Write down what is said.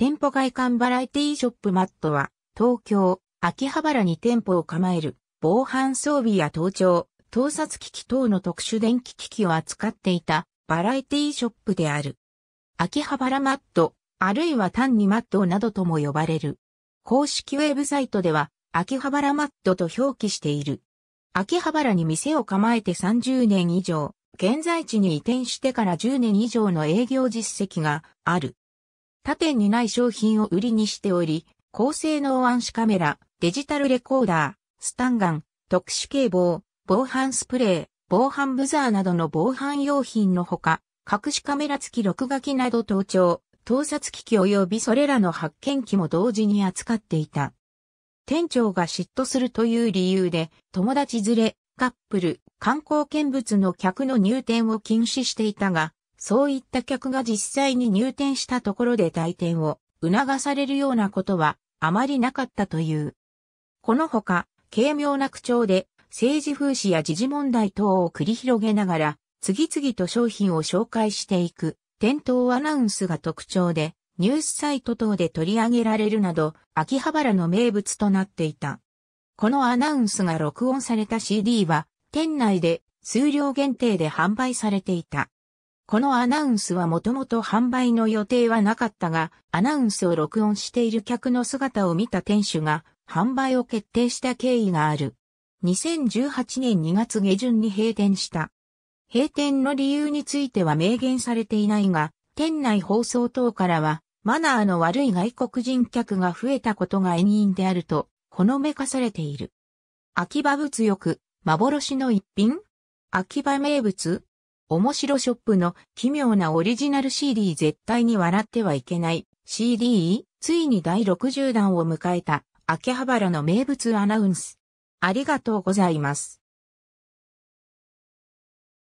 店舗外観バラエティショップマットは、東京、秋葉原に店舗を構える、防犯装備や盗聴、盗撮機器等の特殊電気機器を扱っていた、バラエティショップである。秋葉原マット、あるいは単にマットなどとも呼ばれる。公式ウェブサイトでは、秋葉原マットと表記している。秋葉原に店を構えて30年以上、現在地に移転してから10年以上の営業実績がある。他店にない商品を売りにしており、高性能暗視カメラ、デジタルレコーダー、スタンガン、特殊警棒、防犯スプレー、防犯ブザーなどの防犯用品のほか、隠しカメラ付き録画機など盗聴、盗撮機器及びそれらの発見機も同時に扱っていた。店長が嫉妬するという理由で、友達連れ、カップル、観光見物の客の入店を禁止していたが、そういった客が実際に入店したところで退店を促されるようなことはあまりなかったという。このほか、軽妙な口調で政治風刺や時事問題等を繰り広げながら、次々と商品を紹介していく、店頭アナウンスが特徴で、ニュースサイト等で取り上げられるなど、秋葉原の名物となっていた。このアナウンスが録音された CD は、店内で数量限定で販売されていた。このアナウンスはもともと販売の予定はなかったが、アナウンスを録音している客の姿を見た店主が販売を決定した経緯がある。2018年2月下旬に閉店した。閉店の理由については明言されていないが、店内放送等からは、マナーの悪い外国人客が増えたことが原因であると、このめかされている。秋葉物欲、幻の一品秋葉名物面白ショップの奇妙なオリジナル CD 絶対に笑ってはいけない CD ついに第60弾を迎えた秋葉原の名物アナウンス。ありがとうございます。